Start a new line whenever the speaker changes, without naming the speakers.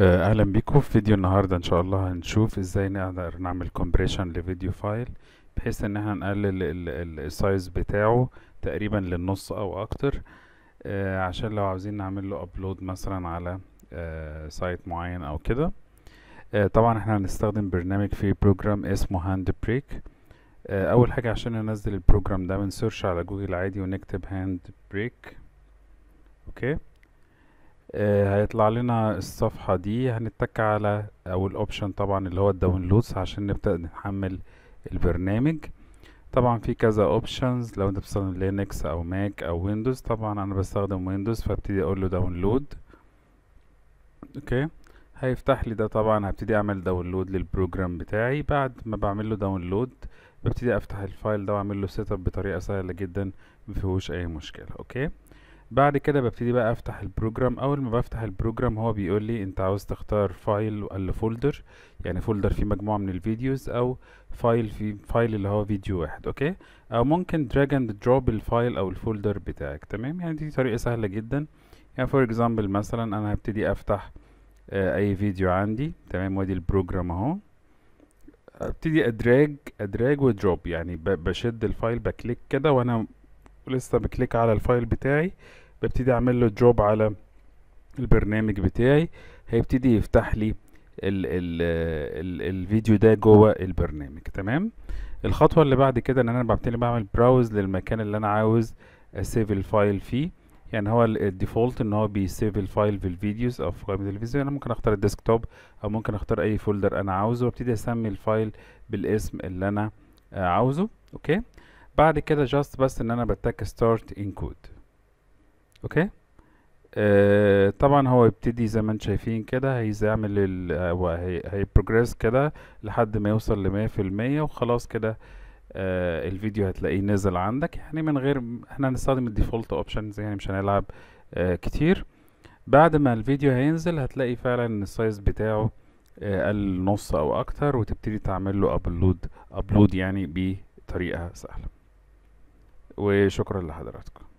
آه، اهلا بيكم في فيديو النهارده ان شاء الله هنشوف ازاي نقدر نعمل كومبريشن لفيديو فايل بحيث ان احنا نقلل السايز بتاعه تقريبا للنص او اكتر آه عشان لو عاوزين نعمل له ابلود مثلا على آه سايت معين او كده آه طبعا احنا هنستخدم برنامج في بروجرام اسمه هاند آه، بريك اول حاجه عشان ننزل البروجرام ده بنسيرش على جوجل عادي ونكتب هاند بريك اوكي okay. آه، هيطلع لنا الصفحة دي هنتك على او الاوبشن طبعا اللي هو الداونلودز عشان نبدأ نحمل البرنامج طبعا في كذا اوبشنز لو انت بتستخدم لينكس او ماك او ويندوز طبعا انا بستخدم ويندوز فابتدي اقول له داونلود اوكي هيفتح لي ده طبعا هبتدي اعمل داونلود للبروجرام بتاعي بعد ما بعمل له داونلود ببتدي افتح الفايل ده واعمل له سيت اب بطريقه سهله جدا مفيهوش اي مشكله اوكي بعد كده ببتدي بقى افتح البروجرام اول ما بفتح البروجرام هو بيقول لي انت عاوز تختار فايل ولا فولدر يعني فولدر فيه مجموعه من الفيديوز او فايل في فايل اللي هو فيديو واحد اوكي او ممكن دراج اند دروب الفايل او الفولدر بتاعك تمام يعني دي طريقه سهله جدا يعني فور اكزامبل مثلا انا هبتدي افتح آه، اي فيديو عندي تمام وادي البروجرام اهو ابتدي ادراج ادراج ودروب يعني بشد الفايل بكليك كده وانا ولسه بكليك على الفايل بتاعي ببتدي اعمل له جوب على البرنامج بتاعي هيبتدي يفتح لي الـ الـ الـ الفيديو ده جوه البرنامج تمام الخطوه اللي بعد كده ان انا ببتدي بعمل براوز للمكان اللي انا عاوز اسيف الفايل فيه يعني هو الديفولت ان هو بيسيف الفايل في الفيديوز او في قائمه الفيديو انا ممكن اختار الديسكتوب او ممكن اختار اي فولدر انا عاوزه وابتدي اسمي الفايل بالاسم اللي انا عاوزه اوكي بعد كده جاست بس ان انا بتك ستارت انكود اوكي آه طبعا هو يبتدي زي ما انتم شايفين كده هيعمل ال... هو هي... هيبروجريس كده لحد ما يوصل لمية في المية وخلاص كده آه الفيديو هتلاقيه نزل عندك يعني من غير احنا هنستخدم الديفولت اوبشنز يعني مش هنلعب آه كتير بعد ما الفيديو هينزل هتلاقي فعلا ان السايز بتاعه آه، قل نص او اكتر وتبتدي تعمل له ابلود ابلود يعني بطريقه سهله وشكرا لحضراتكم